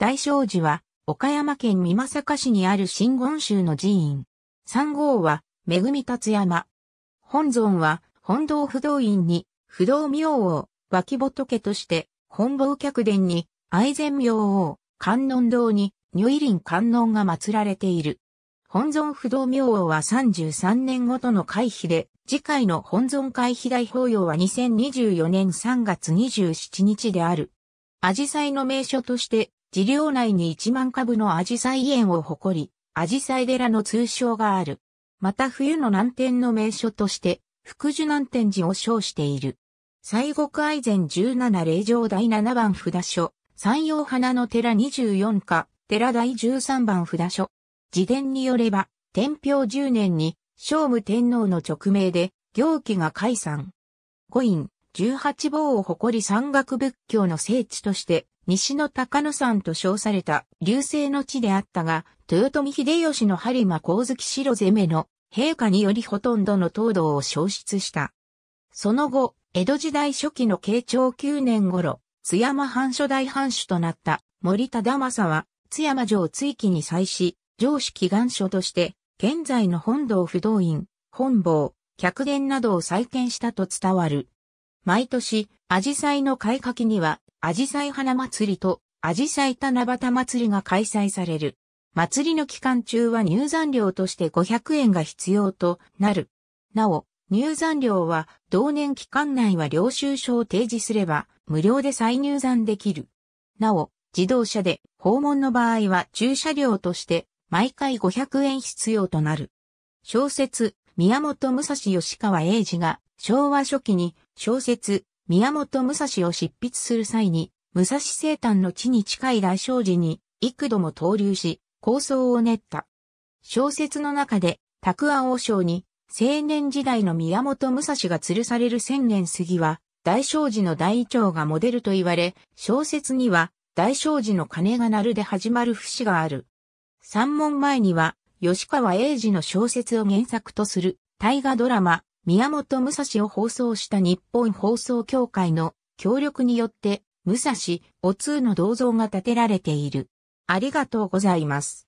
大正寺は、岡山県美作市にある新言宗の寺院。三号は、恵達山。本尊は、本堂不動院に、不動明王、脇仏として、本坊客殿に、愛禅明王、観音堂に、如意林観音が祀られている。本尊不動明王は33年ごとの回避で、次回の本尊回避大法要は2024年3月27日である。アジサイの名所として寺領内に1万株のアジサイ園を誇り、アジサイ寺の通称がある。また冬の南天の名所として、福寿南天寺を称している。西国愛禅17霊場第7番札所、山陽花の寺24課、寺第13番札所。自伝によれば、天平10年に、聖武天皇の直命で、行基が解散。五院、十八坊を誇り山岳仏教の聖地として、西の高野山と称された流星の地であったが、豊臣秀吉の播磨光月城攻めの陛下によりほとんどの東道を消失した。その後、江戸時代初期の慶長9年頃、津山藩初代藩主となった森忠政は津山城追記に際し、城主祈願書として、現在の本堂不動院、本坊、客殿などを再建したと伝わる。毎年、アジサイの開花期には、アジサイ花祭りと、アジサイ七夕祭りが開催される。祭りの期間中は入山料として500円が必要となる。なお、入山料は同年期間内は領収書を提示すれば無料で再入山できる。なお、自動車で訪問の場合は駐車料として毎回500円必要となる。小説、宮本武蔵吉川英治が昭和初期に小説、宮本武蔵を執筆する際に、武蔵生誕の地に近い大正寺に幾度も投留し、構想を練った。小説の中で、拓安王将に、青年時代の宮本武蔵が吊るされる千年過ぎは、大正寺の大長がモデルと言われ、小説には、大正寺の鐘が鳴るで始まる節がある。三門前には、吉川英治の小説を原作とする、大河ドラマ、宮本武蔵を放送した日本放送協会の協力によって、武蔵、お通の銅像が建てられている。ありがとうございます。